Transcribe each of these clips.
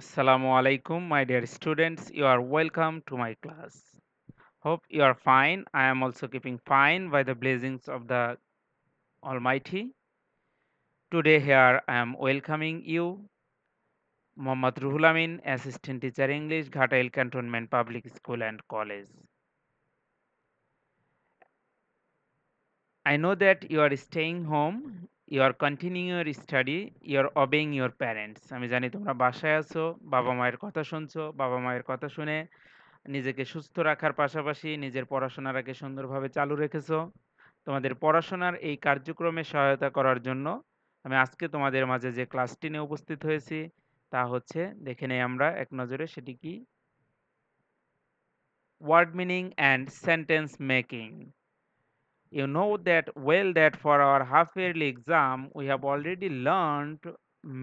Assalamu alaikum my dear students you are welcome to my class hope you are fine I am also keeping fine by the blessings of the Almighty today here I am welcoming you Muhammad Ruhulamin, assistant teacher English Ghatal Cantonment Public School and College I know that you are staying home your continue your study your obeying your parents আমি জানি তোমরা বাসায় আছো বাবা মায়ের কথা শুনছো বাবা মায়ের কথা শুনে নিজেকে সুস্থ রাখার পাশাপাশি নিজের পড়াশোনাটাকে সুন্দরভাবে চালু রেখেছো তোমাদের পড়াশোনার এই কার্যক্রমে সহায়তা করার জন্য আমি আজকে তোমাদের মাঝে যে ক্লাসটি নিয়ে উপস্থিত হয়েছি তা হচ্ছে দেখে নেই আমরা এক নজরে সেটি কি word meaning and sentence making you know that well that for our half yearly exam we have already learned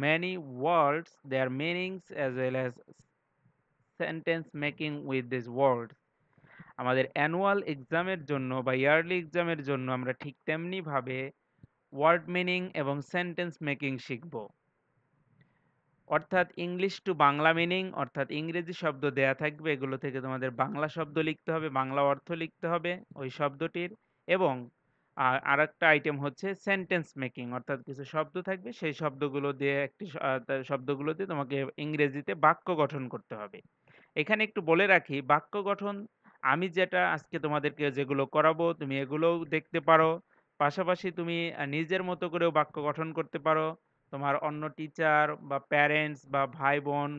many words their meanings as well as sentence making with these words আমাদের annual এক্সামের জন্য বা yearly এক্সামের জন্য আমরা ঠিক তেমনিভাবে word meaning এবং সেন্টেন্স মেকিং শিখব অর্থাৎ ইংলিশ টু বাংলা মিনিং অর্থাৎ ইংরেজি শব্দ দেয়া থাকবে এগুলো থেকে তোমাদের বাংলা শব্দ লিখতে হবে বাংলা অর্থ লিখতে হবে ওই শব্দটির এবং আর একটা আইটেম হচ্ছে সেন্টেন্স মেকিং অর্থাৎ কিছু শব্দ থাকবে সেই শব্দগুলো দিয়ে একটি শব্দগুলো দিয়ে তোমাকে ইংরেজিতে বাক্য গঠন করতে হবে এখানে একটু বলে রাখি বাক্য গঠন আমি যেটা আজকে তোমাদেরকে যেগুলো করাবো তুমি এগুলোও দেখতে পারো পাশাপাশি তুমি নিজের মতো করেও বাক্য গঠন করতে পারো তোমার অন্য টিচার বা প্যারেন্টস বা ভাই বোন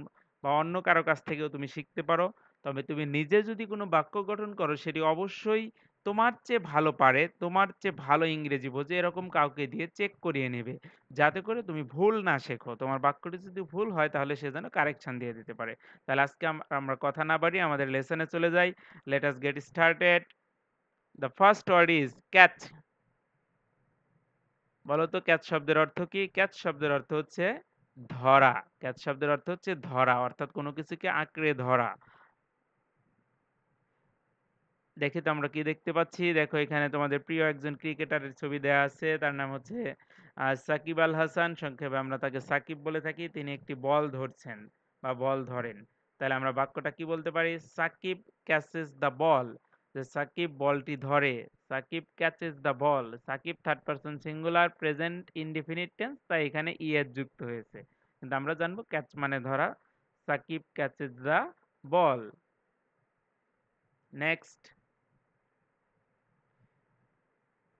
বা অন্য কারো কাছ থেকেও তুমি শিখতে পারো তবে তুমি নিজে যদি কোনো বাক্য গঠন করো সেটি অবশ্যই তোমার চেয়ে ভালো পারে, তোমার চেয়ে ভালো ইংরেজি বোঝে এরকম কাউকে দিয়ে চেক করিয়ে নেবে। যাতে করে তুমি ভুল না শেখো। তোমার বাক্যটি যদি ভুল হয় তাহলে সে যেন কারেকশন দিয়ে দিতে পারে। তাহলে আজকে আমরা কথা না বাড়িয়ে আমাদের লেসনে চলে যাই। Let us get started. The first word is catch. বলো তো ক্যাচ শব্দের অর্থ কি? ক্যাচ শব্দের অর্থ হচ্ছে ধরা। ক্যাচ শব্দের অর্থ হচ্ছে ধরা অর্থাৎ কোনো কিছুকে আঁকড়ে ধরা। দেখে তো আমরা কি দেখতে পাচ্ছি দেখো এখানে তোমাদের প্রিয় একজন ক্রিকেটারের ছবি দেয়া আছে তার নাম হচ্ছে সাকিব আল হাসান সংক্ষেপে আমরা তাকে সাকিব বলে থাকি তিনি একটি বল ধরছেন বা বল ধরেন তাহলে আমরা বাক্যটা কি বলতে পারি সাকিব ক্যাচেস দ্য বল যে সাকিব বলটি ধরে Sakib catches the ball Sakib third person singular present indefinite tense তাই এখানে ইয়ের যুক্ত হয়েছে কিন্তু আমরা জানবো ক্যাচ মানে ধরা Sakib catches the ball next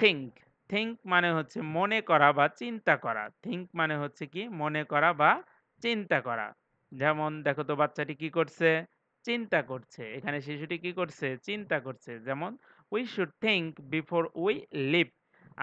think think মানে হচ্ছে মনে করা বা চিন্তা করা থিঙ্ক মানে হচ্ছে কি মনে করা বা চিন্তা করা যেমন দেখো তো বাচ্চাটি কি করছে চিন্তা করছে এখানে শিশুটি কি করছে চিন্তা করছে যেমন we should think before we leave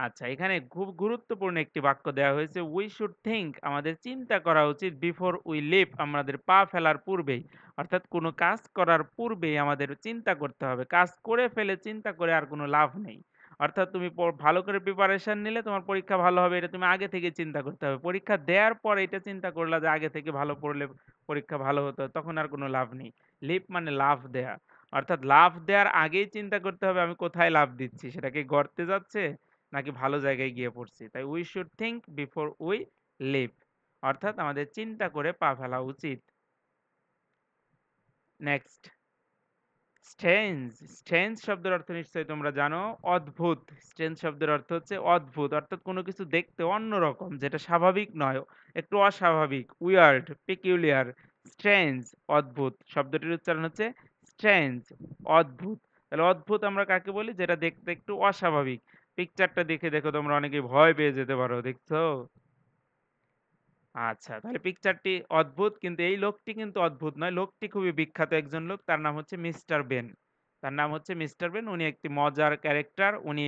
আচ্ছা এখানে খুব গুরুত্বপূর্ণ একটি বাক্য দেওয়া হয়েছে উই শুড থিঙ্ক আমাদের চিন্তা করা উচিত বিফোর উই লিভ আমাদের পা ফেলার পূর্বেই অর্থাৎ কোনো কাজ করার পূর্বেই আমাদের চিন্তা করতে হবে কাজ করে ফেলে চিন্তা করে আর কোনো লাভ নেই অর্থাৎ তুমি ভালো করে প্রিপারেশান নিলে তোমার পরীক্ষা ভালো হবে এটা তুমি আগে থেকে চিন্তা করতে হবে পরীক্ষা দেওয়ার পর এটা চিন্তা করলা যে আগে থেকে ভালো পড়লে পরীক্ষা ভালো হতো তখন আর কোনো লাভ নেই লিপ মানে লাভ দেয়া অর্থাৎ লাভ দেওয়ার আগেই চিন্তা করতে হবে আমি কোথায় লাভ দিচ্ছি সেটাকে গড়তে যাচ্ছে নাকি ভালো জায়গায় গিয়ে পড়ছি তাই we should think before we leave অর্থাৎ আমাদের চিন্তা করে পা ফেলা উচিত নেক্সট স্ট্রেঞ্জ স্ট্রেঞ্জ শব্দের অর্থ নিশ্চয়ই তোমরা জানো অদ্ভুত স্ট্রেঞ্জ শব্দের অর্থ হচ্ছে অদ্ভুত অর্থাৎ কোনো কিছু দেখতে অন্যরকম যেটা স্বাভাবিক নয় একটু অস্বাভাবিক উইয়ার্ড পিকিউলিয়ার স্ট্রেঞ্জ অদ্ভুত শব্দটির উচ্চারণ হচ্ছে স্ট্রেঞ্জ অদ্ভুত তাহলে অদ্ভুত আমরা কাকে বলি যেটা দেখতে একটু অস্বাভাবিক পিকচারটা দেখে দেখো তোমরা অনেকে ভয় পেয়ে যেতে পারো দেখছো আচ্ছা তাহলে পিকচারটি অদ্ভুত কিন্তু এই লোকটি কিন্তু অদ্ভুত নয় লোকটি খুবই বিখ্যাত একজন লোক তার নাম হচ্ছে মিস্টার বেন তার নাম হচ্ছে মিস্টার বেন উনি একটি মজার ক্যারেক্টার উনি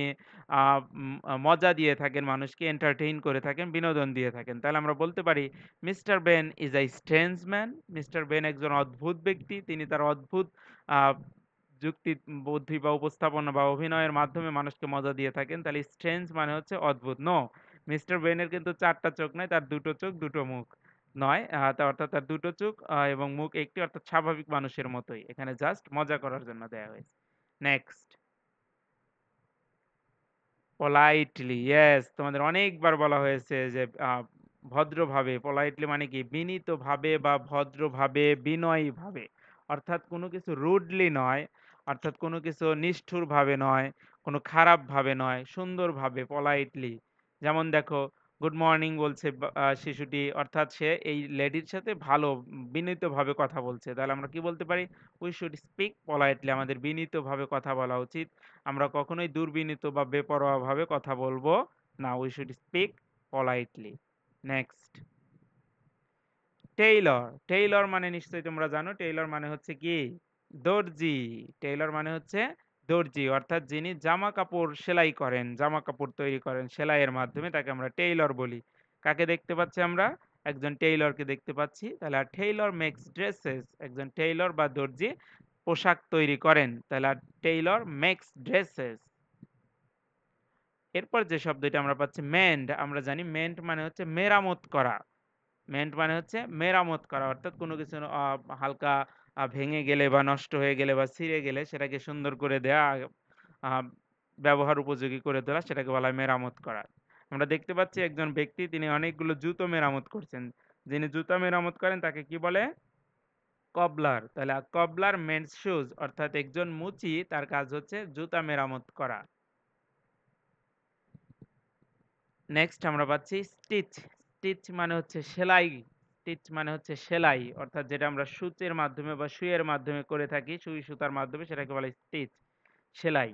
মজা দিয়ে থাকেন মানুষকে এন্টারটেইন করে থাকেন বিনোদন দিয়ে থাকেন তাহলে আমরা বলতে পারি mister Ben is a strange man mister Ben একজন অদ্ভুত ব্যক্তি তিনি তার অদ্ভুত যুক্তি বুদ্ধি বা উপস্থাপনা বা অভিনয়ের মাধ্যমে মানুষকে মজা দিয়ে থাকেন তাহলে স্ট্রেঞ্জ মানে হচ্ছে অদ্ভুত নো মিস্টার বেনের কিন্তু চারটা চোখ নয় তার দুটো চোখ দুটো মুখ নয় অর্থাৎ তার দুটো চোখ এবং মুখ একটি অর্থাৎ স্বাভাবিক মানুষের মতোই এখানে জাস্ট মজা করার জন্য দেয়া হয়েছে নেক্সট পলাইটলি ইয়েস তোমাদের অনেকবার বলা হয়েছে যে ভদ্রভাবে পলাইটলি মানে কি বিনীতভাবে বা ভদ্রভাবে বিনয়ীভাবে অর্থাৎ কোনো কিছু রুডলি নয় অর্থাৎ কোনো কিছু নিষ্ঠুরভাবে নয় কোনো খারাপভাবে নয় সুন্দরভাবে পলাইটলি যেমন দেখো গুড মর্নিং বলছে শিশুটি অর্থাৎ সে এই লেডির সাথে ভালো বিনীতভাবে কথা বলছে তাহলে আমরা কি বলতে পারি উই শুড স্পিক পলাইটলি আমাদের বিনীতভাবে কথা বলা উচিত আমরা কখনোই দুর্বিনীত বা বেপরোয়াভাবে কথা বলবো না we should speak politely next tailor tailor মানে নিশ্চয়ই তোমরা জানো টেইলর মানে হচ্ছে কি দর্জি টেইলর মানে হচ্ছে দর্জি অর্থাৎ যিনি জামা কাপড় সেলাই করেন জামা কাপড় তৈরি করেন সেলাইয়ের মাধ্যমে তাকে আমরা টেইলর বলি কাকে দেখতে পাচ্ছি আমরা একজন টেইলরকে দেখতে পাচ্ছি তাহলে আর টেইলর মেক্স ড্রেসেস একজন টেইলর বা দর্জি পোশাক তৈরি করেন তাহলে আর টেইলর মেক্স ড্রেসেস এরপর যে শব্দটি আমরা পাচ্ছি মেন্ড আমরা জানি মেন্ট মানে হচ্ছে মেরামত করা মেন্ট মানে হচ্ছে মেরামত করা অর্থাৎ কোনো কিছু হালকা ভেঙে গেলে বা নষ্ট হয়ে গেলে বা ছিঁড়ে গেলে সেটাকে সুন্দর করে দেয়া ব্যবহার উপযোগী করে তোলা সেটাকে বলা হয় মেরামত করা আমরা দেখতে পাচ্ছি একজন ব্যক্তি তিনি অনেকগুলো জুতো মেরামত করছেন যিনি জুতা মেরামত করেন তাকে কি বলে কবলার তাহলে কবলার মেন্স শুজ অর্থাৎ একজন মুচি তার কাজ হচ্ছে জুতা মেরামত করা নেক্সট আমরা পাচ্ছি স্টিচ স্টিচ মানে হচ্ছে সেলাই স্টিচ মানে হচ্ছে সেলাই অর্থাৎ যেটা আমরা সুচের মাধ্যমে বা সুয়ের মাধ্যমে করে থাকি সুই সুতার মাধ্যমে সেটাকে বলে স্টিচ সেলাই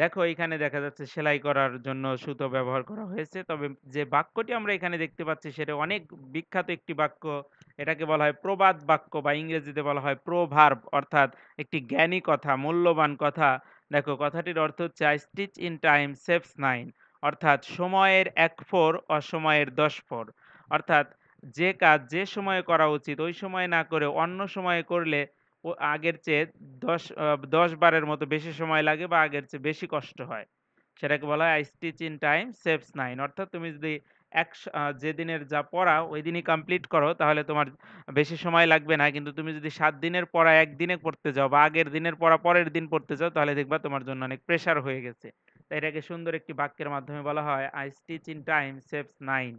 দেখো এখানে দেখা যাচ্ছে সেলাই করার জন্য সুতো ব্যবহার করা হয়েছে তবে যে বাক্যটি আমরা এখানে দেখতে পাচ্ছি সেটা অনেক বিখ্যাত একটি বাক্য এটাকে বলা হয় প্রবাদ বাক্য বা ইংরেজিতে বলা হয় প্রোভার্ব অর্থাৎ একটি জ্ঞানী কথা মূল্যবান কথা দেখো কথাটির অর্থ হচ্ছে a stitch in time saves nine অর্থাৎ সময়ের এক ফোর অসময়ের দশ ফোর অর্থাৎ যে কাজ যে সময়ে করা উচিত ওই সময়ে না করে অন্য সময়ে করলে ও আগের চেয়ে দশ দশ বারের মতো বেশি সময় লাগে বা আগের চেয়ে বেশি কষ্ট হয় সেটাকে বলা হয় stitch in time saves nine অর্থাৎ তুমি যদি এক যেদিনের যা পড়া ওই দিনই কমপ্লিট করো তাহলে তোমার বেশি সময় লাগবে না কিন্তু তুমি যদি সাত দিনের পড়া একদিনে পড়তে যাও বা আগের দিনের পড়া পরের দিন পড়তে যাও তাহলে দেখবা তোমার জন্য অনেক প্রেশার হয়ে গেছে তাই এটাকে সুন্দর একটি বাক্যের মাধ্যমে বলা হয় a stitch in time saves nine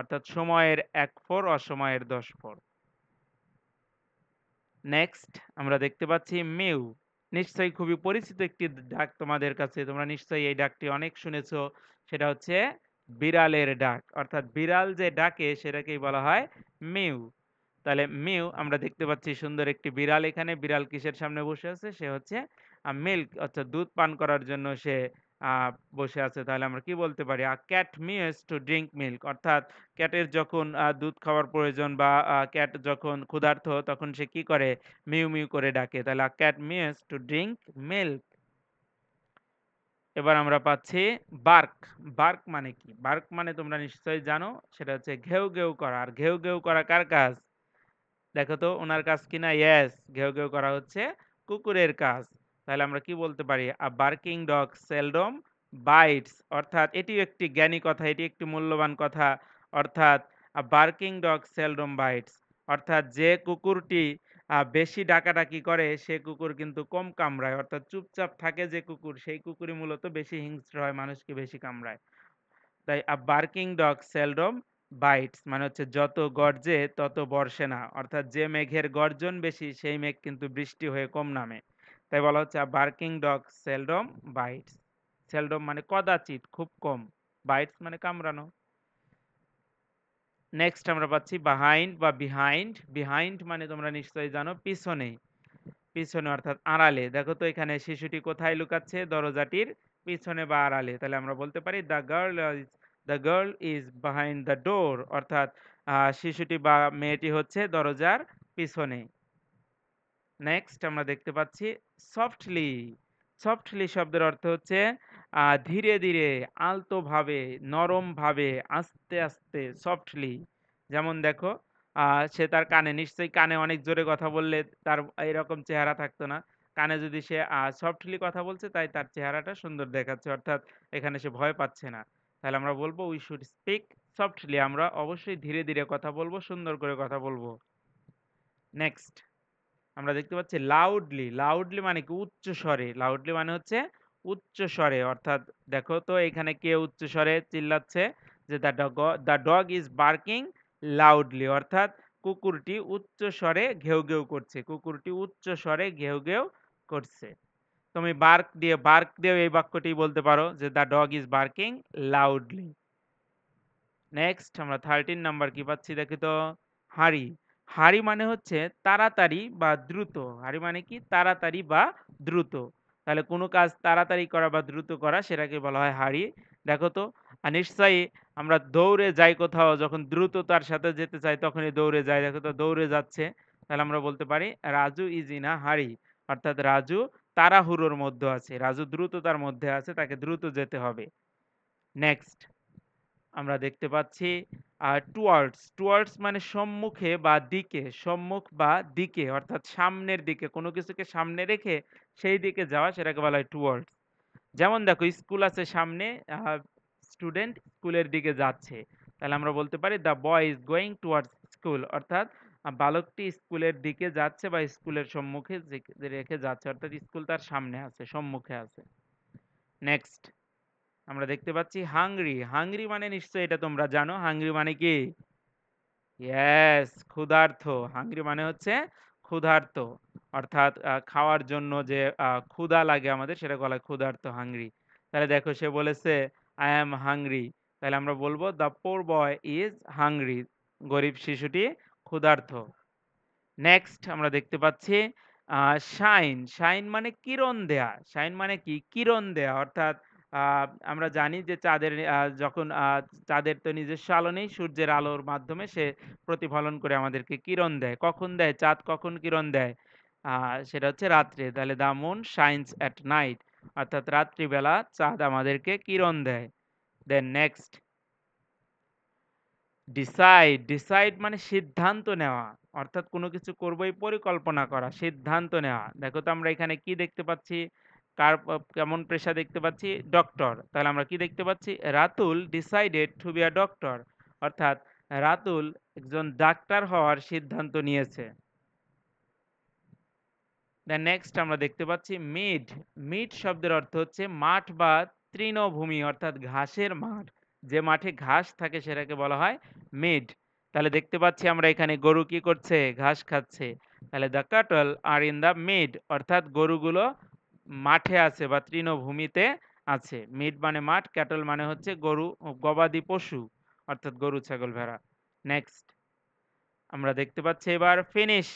অর্থাৎ সময়ের এক ফোর অসময়ের দশ ফোর নেক্সট আমরা দেখতে পাচ্ছি মেউ নিশ্চয়ই খুবই পরিচিত একটি ডাক তোমাদের কাছে তোমরা নিশ্চয়ই এই ডাকটি অনেক শুনেছ সেটা হচ্ছে বিড়ালের ডাক অর্থাৎ বিড়াল যে ডাকে সেটাকেই বলা হয় মেউ তাহলে মেউ আমরা দেখতে পাচ্ছি সুন্দর একটি বিড়াল এখানে বিড়াল কিসের সামনে বসে আছে সে হচ্ছে মিল্ক অর্থাৎ দুধ পান করার জন্য সে বসে আছে তাহলে আমরা কি বলতে পারি a cat miss to drink milk অর্থাৎ ক্যাটের যখন দুধ খাওয়ার প্রয়োজন বা ক্যাট যখন ক্ষুধার্থ তখন সে কি করে মিউ মিউ করে ডাকে তাহলে a cat miss to drink milk এবার আমরা পাচ্ছি বার্ক বার্ক মানে কি বার্ক মানে তোমরা নিশ্চয়ই জানো সেটা হচ্ছে ঘেউ ঘেউ করা আর ঘেউ ঘেউ করা কার কাজ দেখো তো ওনার কাজ কিনা ইয়েস ঘেউ ঘেউ করা হচ্ছে কুকুরের কাজ তাহলে আমরা কি বলতে পারি a barking dog seldom bites অর্থাৎ এটি একটি জ্ঞানী কথা এটি একটি মূল্যবান কথা অর্থাৎ a barking dog seldom bites অর্থাৎ যে কুকুরটি বেশি ডাকাডাকি করে সে কুকুর কিন্তু কম কামড়ায় অর্থাৎ চুপচাপ থাকে যে কুকুর সেই কুকুরই মূলত বেশি হিংস্র হয় মানুষকে বেশি কামড়ায় তাই a barking dog seldom bites মানে হচ্ছে যত গর্জে তত বর্ষে না অর্থাৎ যে মেঘের গর্জন বেশি সেই মেঘ কিন্তু বৃষ্টি হয়ে কম নামে তাই বলা হচ্ছে a barking dog seldom bites seldom মানে কদাচিত খুব কম বাইটস মানে কামড়ানো নেক্সট আমরা পাচ্ছি বাহাইন্ড বা বিহাইন্ড বিহাইন্ড মানে তোমরা নিশ্চয়ই জানো পিছনে পিছনে অর্থাৎ আড়ালে দেখো তো এখানে শিশুটি কোথায় লুকাচ্ছে দরজাটির পিছনে বা আড়ালে তাহলে আমরা বলতে পারি the girl is the girl is behind the door অর্থাৎ শিশুটি বা মেয়েটি হচ্ছে দরজার পিছনে নেক্সট আমরা দেখতে পাচ্ছি সফটলি সফটলি শব্দের অর্থ হচ্ছে ধীরে ধীরে আলতোভাবে নরমভাবে আস্তে আস্তে সফটলি যেমন দেখো সে তার কানে নিশ্চয়ই কানে অনেক জোরে কথা বললে তার এরকম চেহারা থাকতো না কানে যদি সে সফটলি কথা বলছে তাই তার চেহারাটা সুন্দর দেখাচ্ছে অর্থাৎ এখানে সে ভয় পাচ্ছে না তাহলে আমরা বলবো উই শুড স্পিক সফটলি আমরা অবশ্যই ধীরে ধীরে কথা বলবো সুন্দর করে কথা বলবো নেক্সট আমরা দেখতে পাচ্ছি লাউডলি লাউডলি মানে কি উচ্চ স্বরে লাউডলি মানে হচ্ছে উচ্চ স্বরে অর্থাৎ দেখো তো এখানে কে উচ্চ স্বরে চিল্লাচ্ছে যে the dog the dog is barking loudly অর্থাৎ কুকুরটি উচ্চ স্বরে ঘেউ ঘেউ করছে কুকুরটি উচ্চ স্বরে ঘেউ ঘেউ করছে তুমি বার্ক দিয়ে বার্ক দিয়ে এই বাক্যটি বলতে পারো যে the dog is barking loudly next আমরা থার্টিন নাম্বার কি পাচ্ছি দেখি তো হাঁড়ি হারি মানে হচ্ছে তাড়াতাড়ি বা দ্রুত হারি মানে কি তাড়াতাড়ি বা দ্রুত তাহলে কোনো কাজ তাড়াতাড়ি করা বা দ্রুত করা সেটাকে বলা হয় হারি দেখো তো আর নিশ্চয়ই আমরা দৌড়ে যাই কোথাও যখন দ্রুত তার সাথে যেতে চাই তখনই দৌড়ে যাই দেখো তো দৌড়ে যাচ্ছে তাহলে আমরা বলতে পারি রাজু ইজ ইন আ হারি অর্থাৎ রাজু তাড়াহুড়োর মধ্যে আছে রাজু দ্রুততার মধ্যে আছে তাকে দ্রুত যেতে হবে নেক্সট আমরা দেখতে পাচ্ছি আর টুয়ার্ডস টুয়ার্ডস মানে সম্মুখে বা দিকে সম্মুখ বা দিকে অর্থাৎ সামনের দিকে কোনো কিছুকে সামনে রেখে সেই দিকে যাওয়া সেটাকে বলা হয় টুয়ার্ডস যেমন দেখো স্কুল আছে সামনে স্টুডেন্ট স্কুলের দিকে যাচ্ছে তাহলে আমরা বলতে পারি the boy is going towards school অর্থাৎ বালকটি স্কুলের দিকে যাচ্ছে বা স্কুলের সম্মুখে রেখে যাচ্ছে অর্থাৎ স্কুল তার সামনে আছে সম্মুখে আছে নেক্সট আমরা দেখতে পাচ্ছি হাংরি হাংরি মানে নিশ্চয়ই এটা তোমরা জানো হাংরি মানে কি ইয়েস ক্ষুধার্থ হাংরি মানে হচ্ছে ক্ষুধার্থ অর্থাৎ খাওয়ার জন্য যে ক্ষুধা লাগে আমাদের সেটা বলা ক্ষুধার্থ হাংরি তাহলে দেখো সে বলেছে আই অ্যাম হাংরি তাহলে আমরা বলবো the poor boy is hungry গরিব শিশুটি ক্ষুধার্থ নেক্সট আমরা দেখতে পাচ্ছি শাইন শাইন মানে কিরণ দেয়া শাইন মানে কি কিরণ দেয়া অর্থাৎ আমরা জানি যে চাঁদের যখন চাঁদের তো নিজস্ব আলো নেই সূর্যের আলোর মাধ্যমে সে প্রতিফলন করে আমাদেরকে কিরণ দেয় কখন দেয় চাঁদ কখন কিরণ দেয় সেটা হচ্ছে রাত্রে তাহলে the moon shines at night অর্থাৎ রাত্রিবেলা চাঁদ আমাদেরকে কিরণ দেয় দেন নেক্সট ডিসাইড ডিসাইড মানে সিদ্ধান্ত নেওয়া অর্থাৎ কোনো কিছু করবো এই পরিকল্পনা করা সিদ্ধান্ত নেওয়া দেখো তো আমরা এখানে কি দেখতে পাচ্ছি কার কেমন পেশা দেখতে পাচ্ছি ডক্টর তাহলে আমরা কি দেখতে পাচ্ছি Ratul decided to be a doctor অর্থাৎ রাতুল একজন ডাক্তার হওয়ার সিদ্ধান্ত নিয়েছে দ্য নেক্সট আমরা দেখতে পাচ্ছি মিড মিড শব্দের অর্থ হচ্ছে মাঠ বা তৃণভূমি অর্থাৎ ঘাসের মাঠ যে মাঠে ঘাস থাকে সেটাকে বলা হয় মিড তাহলে দেখতে পাচ্ছি আমরা এখানে গরু কি করছে ঘাস খাচ্ছে তাহলে দ্য কাটল আর ইন দ্য মিড অর্থাৎ গরুগুলো মাঠে আছে বা তৃণভূমিতে আছে মিট মানে মাঠ ক্যাটল মানে হচ্ছে গরু গবাদি পশু অর্থাৎ গরু ছাগল ভেড়া নেক্সট আমরা দেখতে পাচ্ছি এবার finish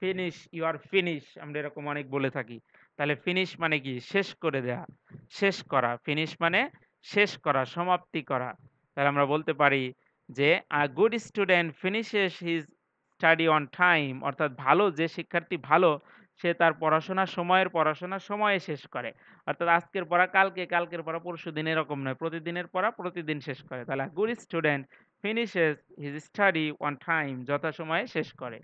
finish you are finish আমরা এরকম অনেক বলে থাকি তাহলে ফিনিশ মানে কি শেষ করে দেয়া শেষ করা ফিনিশ মানে শেষ করা সমাপ্তি করা তাহলে আমরা বলতে পারি যে a good student finishes his study on time অর্থাৎ ভালো যে শিক্ষার্থী ভালো সে তার পড়াশোনা সময়ের পড়াশোনা সময়ে শেষ করে অর্থাৎ আজকের পড়া কালকে কালকের পড়া পরশু দিন এরকম নয় প্রতিদিনের পড়া প্রতিদিন শেষ করে তাহলে good student finishes his study on time যথাসময়ে শেষ করে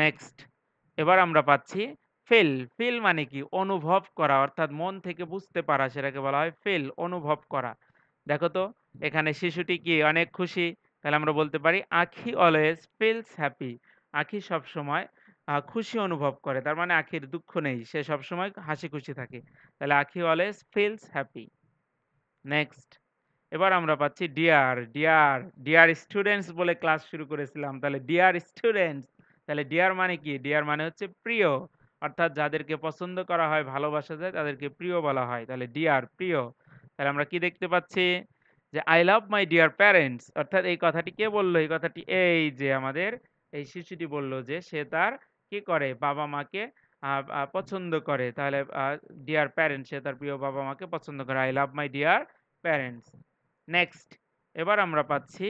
নেক্সট এবার আমরা পাচ্ছি ফিল ফিল মানে কি অনুভব করা অর্থাৎ মন থেকে বুঝতে পারা সেটাকে বলা হয় ফিল অনুভব করা দেখো তো এখানে শিশুটি কি অনেক খুশি তাহলে আমরা বলতে পারি আখি অলওয়েজ ফিলস হ্যাপি আখি সবসময় আ খুশি অনুভব করে। তার মানে আখির দুঃখ নেই। সে সবসময় খুশি থাকে। তাহলে আখি অলওয়েজ ফিলস হ্যাপি। নেক্সট এবার আমরা পাচ্ছি ডিয়ার, ডিয়ার, ডিয়ার স্টুডেন্টস বলে ক্লাস শুরু করেছিলাম। তাহলে ডিয়ার স্টুডেন্টস, তাহলে ডিয়ার মানে কি? ডিয়ার মানে হচ্ছে প্রিয়। অর্থাৎ যাদেরকে পছন্দ করা হয়, ভালোবাসা যায় তাদেরকে প্রিয় বলা হয়। তাহলে ডিয়ার, প্রিয়। তাহলে আমরা কি দেখতে পাচ্ছি? যে I love my dear parents অর্থাৎ এই কথাটি কে বললো এই কথাটি এই যে আমাদের এই শিশুটি বলল যে সে তার কি করে বাবা মাকে পছন্দ করে তাহলে ডিয়ার প্যারেন্টস সে তার প্রিয় বাবা মাকে পছন্দ করে I love my dear parents next এবার আমরা পাচ্ছি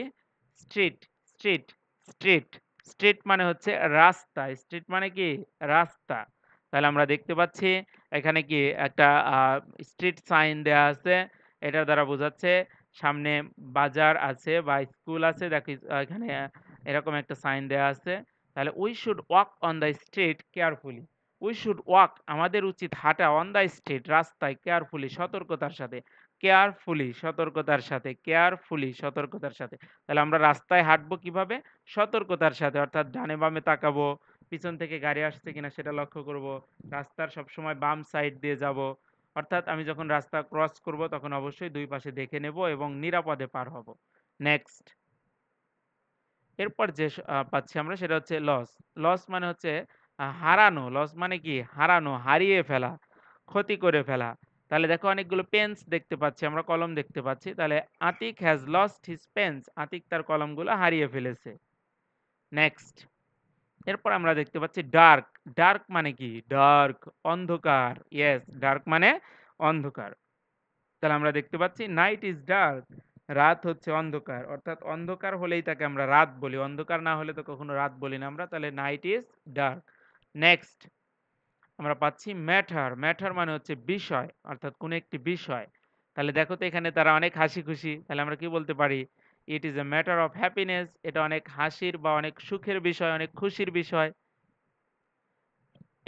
স্ট্রিট স্ট্রিট স্ট্রিট স্ট্রিট মানে হচ্ছে রাস্তা স্ট্রিট মানে কি রাস্তা তাহলে আমরা দেখতে পাচ্ছি এখানে কি একটা স্ট্রিট সাইন দেয়া আছে এটা দ্বারা বোঝাচ্ছে সামনে বাজার আছে বা স্কুল আছে দেখো এখানে এরকম একটা সাইন দেয়া আছে তাহলে we should walk on the street carefully we should walk আমাদের উচিত হাঁটা অন দ্য স্ট্রিট রাস্তায় কেয়ারফুলি সতর্কতার সাথে কেয়ারফুলি সতর্কতার সাথে কেয়ারফুলি সতর্কতার সাথে তাহলে আমরা রাস্তায় হাঁটবো কিভাবে সতর্কতার সাথে অর্থাৎ ডানে বামে তাকাবো পিছন থেকে গাড়ি আসছে কিনা সেটা লক্ষ্য করব রাস্তার সবসময় বাম সাইড দিয়ে যাব অর্থাৎ আমি যখন রাস্তা ক্রস করব তখন অবশ্যই দুই পাশে দেখে নেব এবং নিরাপদে পার হব নেক্সট এরপর যে পাচ্ছি আমরা সেটা হচ্ছে লস। লস মানে হচ্ছে হারানো। লস মানে কি? হারানো, হারিয়ে ফেলা, ক্ষতি করে ফেলা। তাহলে দেখো অনেকগুলো পেন্স দেখতে পাচ্ছি আমরা, কলম দেখতে পাচ্ছি। তাহলে Atik has lost his pens আতিক তার কলমগুলো হারিয়ে ফেলেছে। নেক্সট। এরপর আমরা দেখতে পাচ্ছি ডার্ক। ডার্ক মানে কি? ডার্ক, অন্ধকার। ইয়েস, ডার্ক মানে অন্ধকার। তাহলে আমরা দেখতে পাচ্ছি নাইট ইজ ডার্ক। রাত হচ্ছে অন্ধকার অর্থাৎ অন্ধকার হলেই তাকে আমরা রাত বলি অন্ধকার না হলে তো কখনো রাত বলি না আমরা তাহলে নাইট ইজ ডার্ক নেক্সট আমরা পাচ্ছি ম্যাটার ম্যাটার মানে হচ্ছে বিষয় অর্থাৎ কোনো একটি বিষয় তাহলে দেখো তো এখানে তারা অনেক হাসি খুশি তাহলে আমরা কি বলতে পারি it is a matter of happiness এটা অনেক হাসির বা অনেক সুখের বিষয় অনেক খুশির বিষয়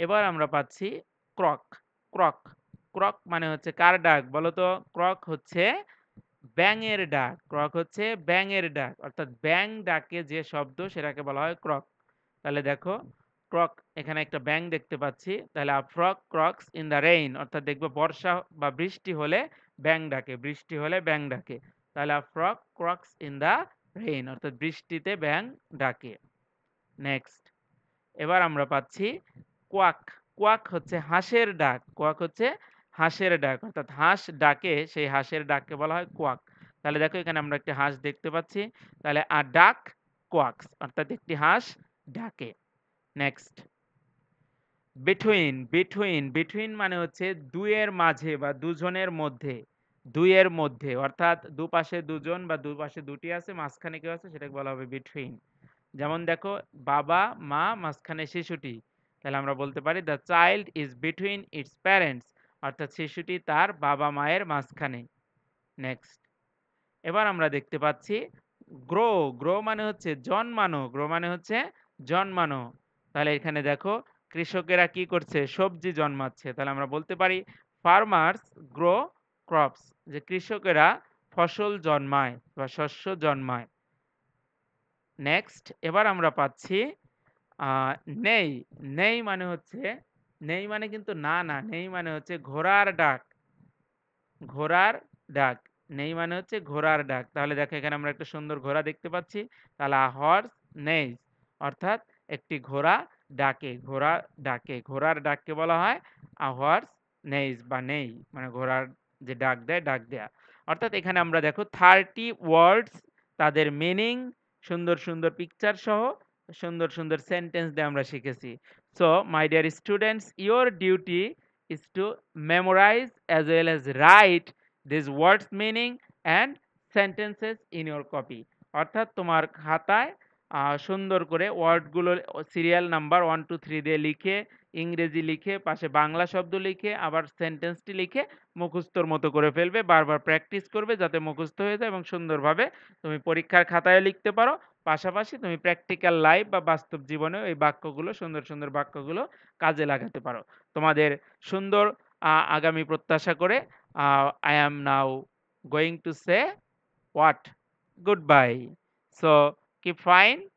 এবার আমরা পাচ্ছি ক্রক ক্রক ক্রক মানে হচ্ছে কার ডাক বলতো ক্রক হচ্ছে ব্যাঙের ডাক ক্রক হচ্ছে ব্যাঙের ডাক অর্থাৎ ব্যাং ডাকে যে শব্দ সেটাকে বলা হয় ক্রক তাহলে দেখো ক্রক এখানে একটা ব্যাং দেখতে পাচ্ছি তাহলে frog croaks in the rain অর্থাৎ দেখবো বর্ষা বা বৃষ্টি হলে ব্যাং ডাকে বৃষ্টি হলে ব্যাং ডাকে তাহলে frog croaks in the rain অর্থাৎ বৃষ্টিতে ব্যাং ডাকে নেক্সট এবার আমরা পাচ্ছি কোয়াক কোয়াক হচ্ছে হাঁসের ডাক কোয়াক হচ্ছে হাঁসের ডাক অর্থাৎ হাঁস ডাকে সেই হাঁসের ডাককে বলা হয় কোয়াক তাহলে দেখো এখানে আমরা একটি হাঁস দেখতে পাচ্ছি তাহলে আ ডাক কোয়াক্স অর্থাৎ একটি হাঁস ডাকে নেক্সট বিটুইন বিটুইন বিটুইন মানে হচ্ছে দুয়ের মাঝে বা দুজনের মধ্যে দুইয়ের মধ্যে অর্থাৎ দুপাশে দুজন বা দুপাশে দুটি আছে মাঝখানে কেউ আছে সেটাকে বলা হবে বিটুইন যেমন দেখো বাবা মা মাঝখানে শিশুটি তাহলে আমরা বলতে পারি the child is between its parents অর্থাৎ শিশুটি তার বাবা মায়ের মাঝখানে নেক্সট এবার আমরা দেখতে পাচ্ছি গ্রো গ্রো মানে হচ্ছে জন্মানো গ্রো মানে হচ্ছে জন্মানো তাহলে এখানে দেখো কৃষকেরা কি করছে সবজি জন্মাচ্ছে তাহলে আমরা বলতে পারি ফার্মার্স গ্রো ক্রপস যে কৃষকেরা ফসল জন্মায় বা শস্য জন্মায় নেক্সট এবার আমরা পাচ্ছি নেই নেই মানে হচ্ছে নেই মানে কিন্তু না না নেই মানে হচ্ছে ঘোড়ার ডাক ঘোড়ার ডাক নেই মানে হচ্ছে ঘোড়ার ডাক তাহলে দেখো এখানে আমরা একটা সুন্দর ঘোড়া দেখতে পাচ্ছি তাহলে হর্স নেই অর্থাৎ একটি ঘোড়া ডাকে ঘোড়া ডাকে ঘোড়ার ডাককে বলা হয় আ হর্স নেইজ বা নেই মানে ঘোড়ার যে ডাক দেয় ডাক দেয়া অর্থাৎ এখানে আমরা দেখো থার্টি ওয়ার্ডস তাদের মিনিং সুন্দর সুন্দর পিকচার সহ সুন্দর সুন্দর সেন্টেন্স দিয়ে আমরা শিখেছি So, my dear students, your duty is to memorize as well as write these words meaning and sentences in your copy. অর্থাৎ তোমার খাতায় সুন্দর করে ওয়ার্ডগুলো serial number one two three দিয়ে লিখে ইংরেজি লিখে পাশে বাংলা শব্দ লিখে আবার সেন্টেন্সটি লিখে মুখস্থর মতো করে ফেলবে বারবার প্র্যাকটিস করবে যাতে মুখস্থ হয়ে যায় এবং সুন্দরভাবে তুমি পরীক্ষার খাতায় লিখতে পারো পাশাপাশি তুমি প্র্যাকটিক্যাল লাইফ বা বাস্তব জীবনে এই বাক্যগুলো সুন্দর সুন্দর বাক্যগুলো কাজে লাগাতে পারো তোমাদের সুন্দর আগামী প্রত্যাশা করে I am now going to say what goodbye so keep fine